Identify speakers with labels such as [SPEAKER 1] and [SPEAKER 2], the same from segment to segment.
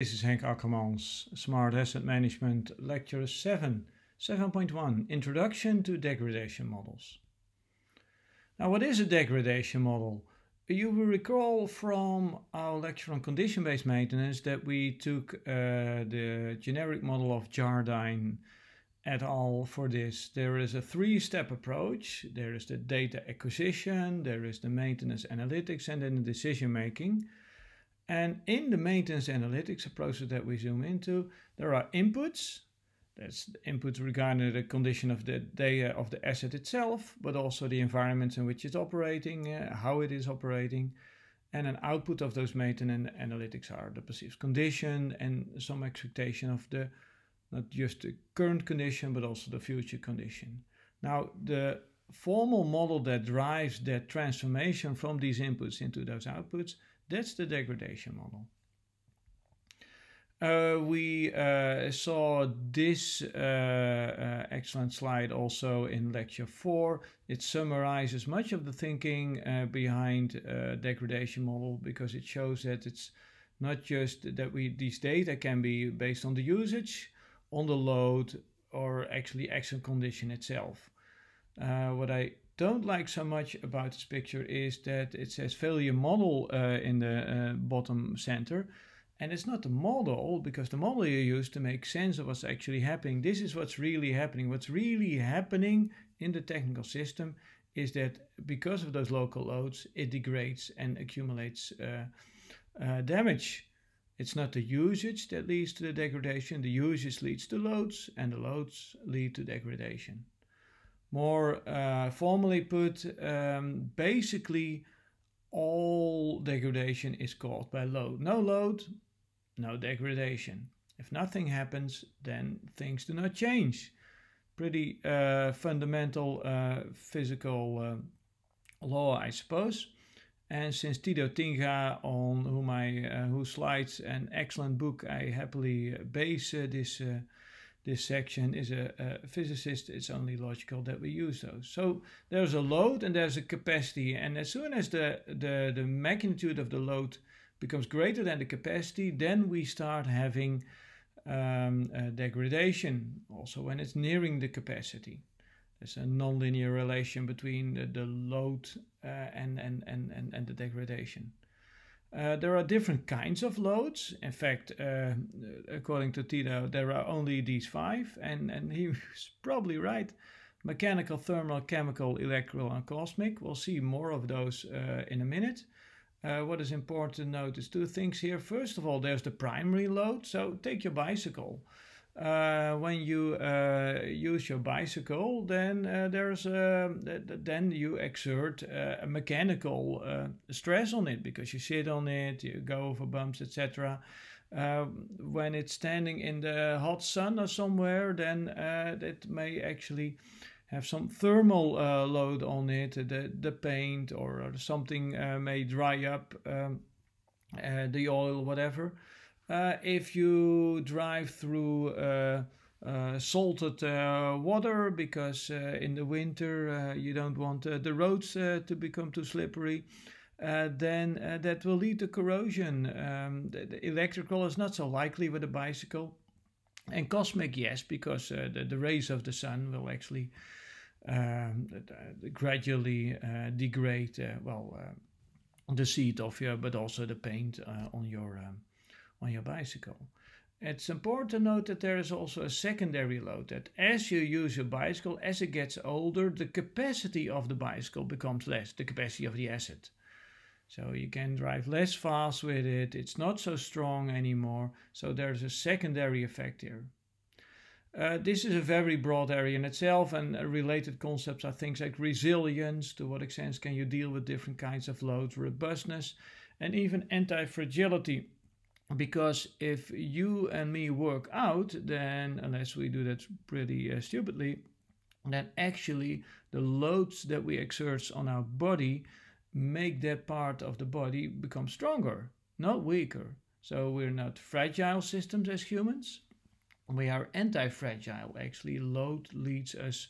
[SPEAKER 1] This is Henk Ackermans, Smart Asset Management, Lecture 7, 7.1 Introduction to Degradation Models. Now, what is a degradation model? You will recall from our lecture on condition based maintenance that we took uh, the generic model of Jardine et al. for this. There is a three step approach there is the data acquisition, there is the maintenance analytics, and then the decision making. And in the maintenance analytics, approach process that we zoom into, there are inputs. That's inputs regarding the condition of the data of the asset itself, but also the environments in which it's operating, uh, how it is operating. And an output of those maintenance analytics are the perceived condition and some expectation of the not just the current condition, but also the future condition. Now, the formal model that drives that transformation from these inputs into those outputs that's the degradation model. Uh, we uh, saw this uh, uh, excellent slide also in lecture four. It summarizes much of the thinking uh, behind uh, degradation model because it shows that it's not just that we these data can be based on the usage, on the load, or actually action condition itself. what I don't like so much about this picture is that it says failure model uh, in the uh, bottom center. And it's not the model, because the model you use to make sense of what's actually happening. This is what's really happening. What's really happening in the technical system is that because of those local loads, it degrades and accumulates uh, uh damage. It's not the usage that leads to the degradation. The usage leads to loads, and the loads lead to degradation more uh, formally put, um, basically all degradation is caused by load. No load, no degradation. If nothing happens, then things do not change. Pretty uh, fundamental uh, physical uh, law, I suppose. And since Tito Tinga, on whom I, uh, whose slides and excellent book I happily base uh, this this section is a, a physicist, it's only logical that we use those. So there's a load and there's a capacity. And as soon as the, the, the magnitude of the load becomes greater than the capacity, then we start having um, degradation, also when it's nearing the capacity. There's a nonlinear relation between the, the load uh, and, and, and, and, and the degradation. Uh, there are different kinds of loads. In fact, uh, according to Tito, there are only these five, and, and he was probably right. Mechanical, thermal, chemical, electrical, and cosmic. We'll see more of those uh, in a minute. Uh, what is important to note is two things here. First of all, there's the primary load. So take your bicycle uh, when you uh, use your bicycle, then uh, there's uh, then you exert uh, a mechanical uh, stress on it because you sit on it, you go over bumps, etc. when it's standing in the hot sun or somewhere, then it may actually have some thermal load on it. The, the paint or, something may dry up, um, the oil, whatever. Uh, if you drive through uh, uh, salted uh, water because uh, in the winter uh, you don't want the roads to become too slippery. then that will lead to corrosion. Um, the, the, electrical is not so likely with a bicycle. And cosmic, yes, because the, the, rays of the sun will actually um, gradually degrade, well, the seat of your, but also the paint on your um, on your bicycle. It's important to note that there is also a secondary load that as you use your bicycle, as it gets older, the capacity of the bicycle becomes less, the capacity of the asset. So you can drive less fast with it, it's not so strong anymore, so there's a secondary effect here. Uh, this is a very broad area in itself, and related concepts are things like resilience to what extent can you deal with different kinds of loads, robustness, and even anti fragility because if you and me work out, then unless we do that pretty uh, stupidly, then actually the loads that we exert on our body make that part of the body become stronger, not weaker. So we're not fragile systems as humans. We are anti fragile. Actually, load leads us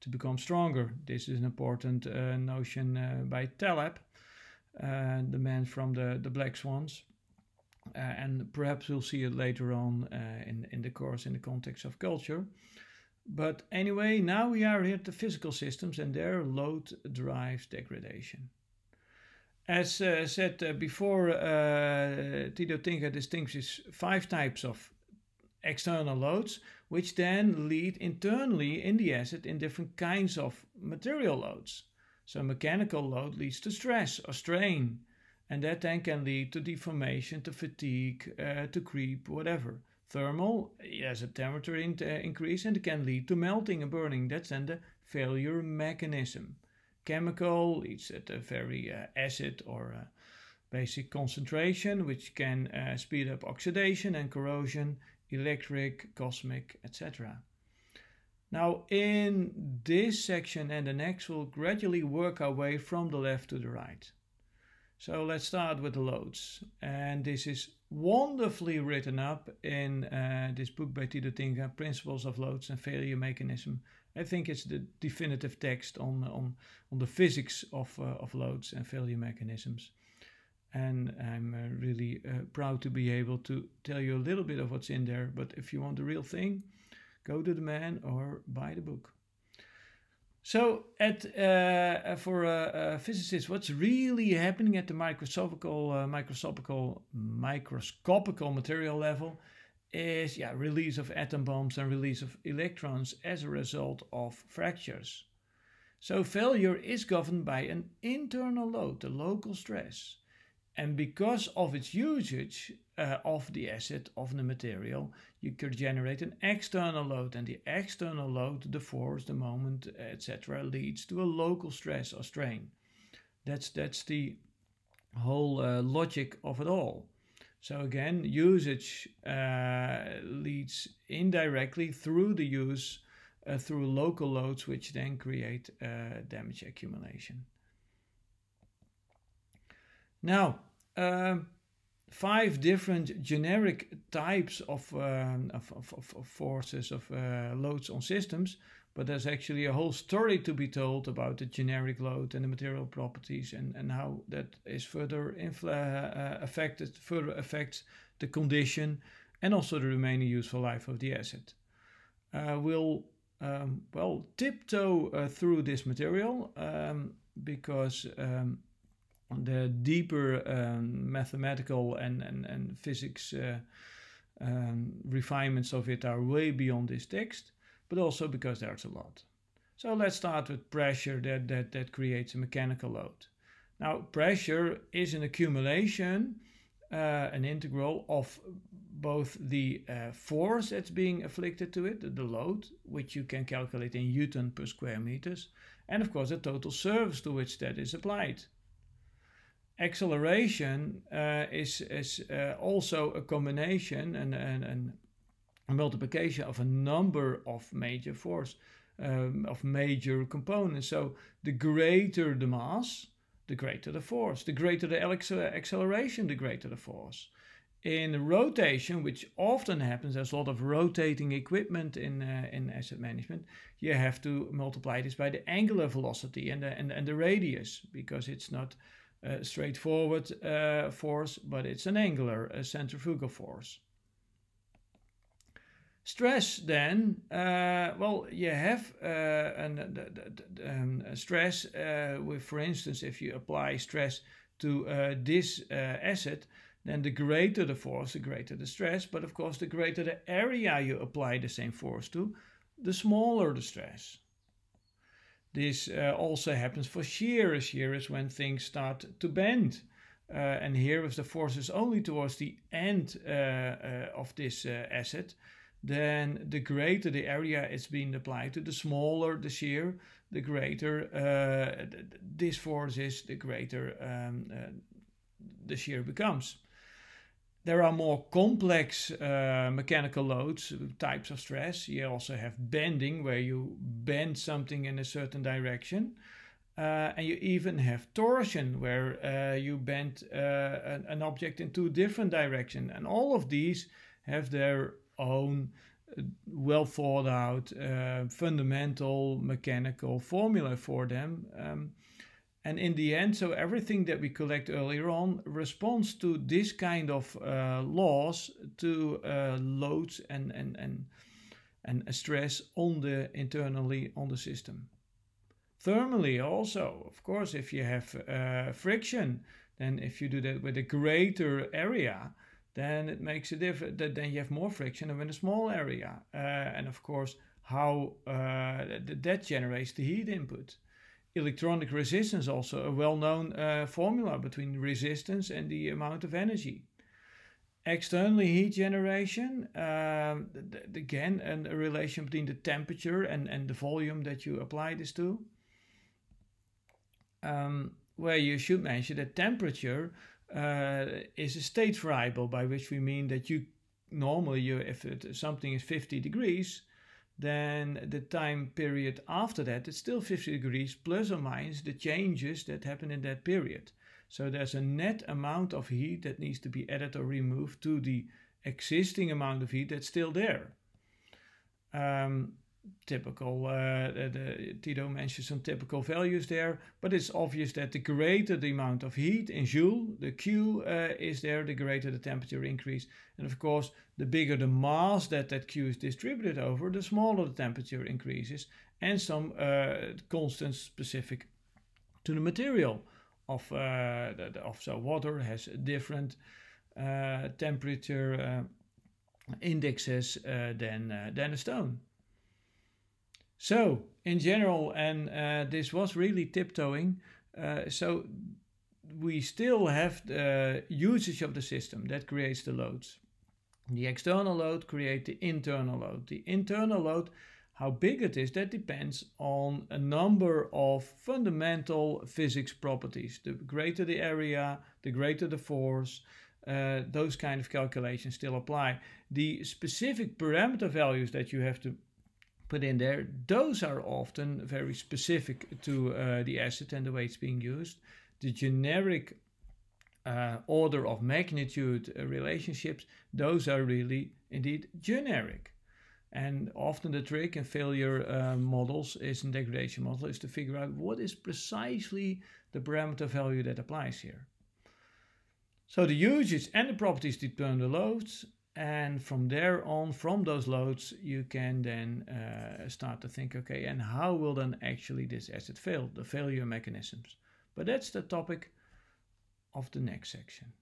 [SPEAKER 1] to become stronger. This is an important uh, notion uh, by Taleb, uh, the man from the, the Black Swans. Uh, and perhaps we'll see it later on uh, in, in the course in the context of culture. But anyway, now we are here at the physical systems and their load drives degradation. As uh, said uh, before, uh, Tito Tinker distinguishes five types of external loads, which then lead internally in the acid in different kinds of material loads. So mechanical load leads to stress or strain. And that then can lead to deformation, to fatigue, uh, to creep, whatever. Thermal, yes, a temperature in uh, increase and it can lead to melting and burning. That's then the failure mechanism. Chemical, it's at a very uh, acid or uh, basic concentration, which can uh, speed up oxidation and corrosion, electric, cosmic, etc. Now, in this section and the next, we'll gradually work our way from the left to the right. So let's start with the loads. And this is wonderfully written up in uh, this book by Tito Tinga, Principles of Loads and Failure Mechanism. I think it's the definitive text on, on, on the physics of, uh, of loads and failure mechanisms. And I'm uh, really uh, proud to be able to tell you a little bit of what's in there. But if you want the real thing, go to the man or buy the book. So, at uh, for physicists, what's really happening at the microscopical, uh, microscopical, microscopical material level is yeah release of atom bombs and release of electrons as a result of fractures. So failure is governed by an internal load, the local stress. And because of its usage, uh, of the asset of the material, you could generate an external load, and the external load, the force, the moment, etc., leads to a local stress or strain. That's that's the whole uh, logic of it all. So again, usage uh, leads indirectly through the use through local loads, which then create damage accumulation. Now five different generic types of, um, of, of, of, forces of uh, loads on systems but there's actually a whole story to be told about the generic load and the material properties and, and how that is further infla- uh, uh, affected further affects the condition and also the remaining useful life of the asset uh, we'll um, well tiptoe uh, through this material um, because um, the deeper um, ehm, mathematical and, and, and physics uh, um, refinements of it are way beyond this text, but also because there's a lot. So let's start with pressure that, that, that creates a mechanical load. Now, pressure is an accumulation, uh, an integral of both the uh, force that's being afflicted to it, the load, which you can calculate in Newton per square meters, and of course the total surface to which that is applied acceleration uh, is is uh, also a combination and, and, and a multiplication of a number of major force um, of major components. So the greater the mass, the greater the force. The greater the acceleration, the greater the force. In rotation, which often happens, there's a lot of rotating equipment in uh, in asset management. You have to multiply this by the angular velocity and the, and, and the radius because it's not uh, straightforward uh, force, but it's an angular a centrifugal force. Stress then, uh, well, you have uh, an, um, stress uh, with, for instance, if you apply stress to this asset, then the greater the force, the greater the stress, but of course the greater the area you apply the same force to, the smaller the stress. This uh, also happens for shear. Shear is when things start to bend. Uh, and here if the force is only towards the end uh, uh of this uh, asset, then the greater the area it's being applied to, the smaller the shear, the greater uh, th this force is, the greater um, the shear becomes. There are more complex uh, mechanical loads, types of stress. You also have bending, where you bend something in a certain direction. Uh, and you even have torsion, where uh, you bend uh, an, an, object in two different directions. And all of these have their own uh, well thought out uh, fundamental mechanical formula for them. Um, and in the end, so everything that we collect earlier on responds to this kind of uh, laws to uh, loads and, and, and, and stress on the internally on the system. Thermally also, of course, if you have uh, friction, then if you do that with a greater area, then it makes a difference. Then you have more friction than in a small area. Uh, and of course, how uh, that generates the heat input electronic resistance also a well-known uh, formula between resistance and the amount of energy. Externally heat generation, uh, again, and a relation between the temperature and, and the volume that you apply this to. Um, where you should mention that temperature uh, is a state variable, by which we mean that you normally, you, if it, something is 50 degrees, then the time period after that, it's still 50 degrees plus or minus the changes that happen in that period. So there's a net amount of heat that needs to be added or removed to the existing amount of heat that's still there. Um, typical, uh, the, Tito mentioned some typical values there, but it's obvious that the greater the amount of heat in joule, the Q uh, is there, the greater the temperature increase. And of course, the bigger the mass that that Q is distributed over, the smaller the temperature increases, and some uh, constants specific to the material of, uh, the, the, of so water has different uh, temperature uh, indexes uh, than, than a stone. So, in general, and uh, this was really tiptoeing. Uh, so, we still have the usage of the system that creates the loads. The external load creates the internal load. The internal load, how big it is, that depends on a number of fundamental physics properties. The greater the area, the greater the force, uh, those kind of calculations still apply. The specific parameter values that you have to put in there. Those are often very specific to uh, the asset and the way it's being used. The generic uh, order of magnitude uh, relationships, those are really indeed generic. And often the trick in failure uh, models is in degradation model is to figure out what is precisely the parameter value that applies here. So the usage and the properties determine the loads and from there on from those loads you can then uh, start to think okay and how will then actually this asset fail the failure mechanisms but that's the topic of the next section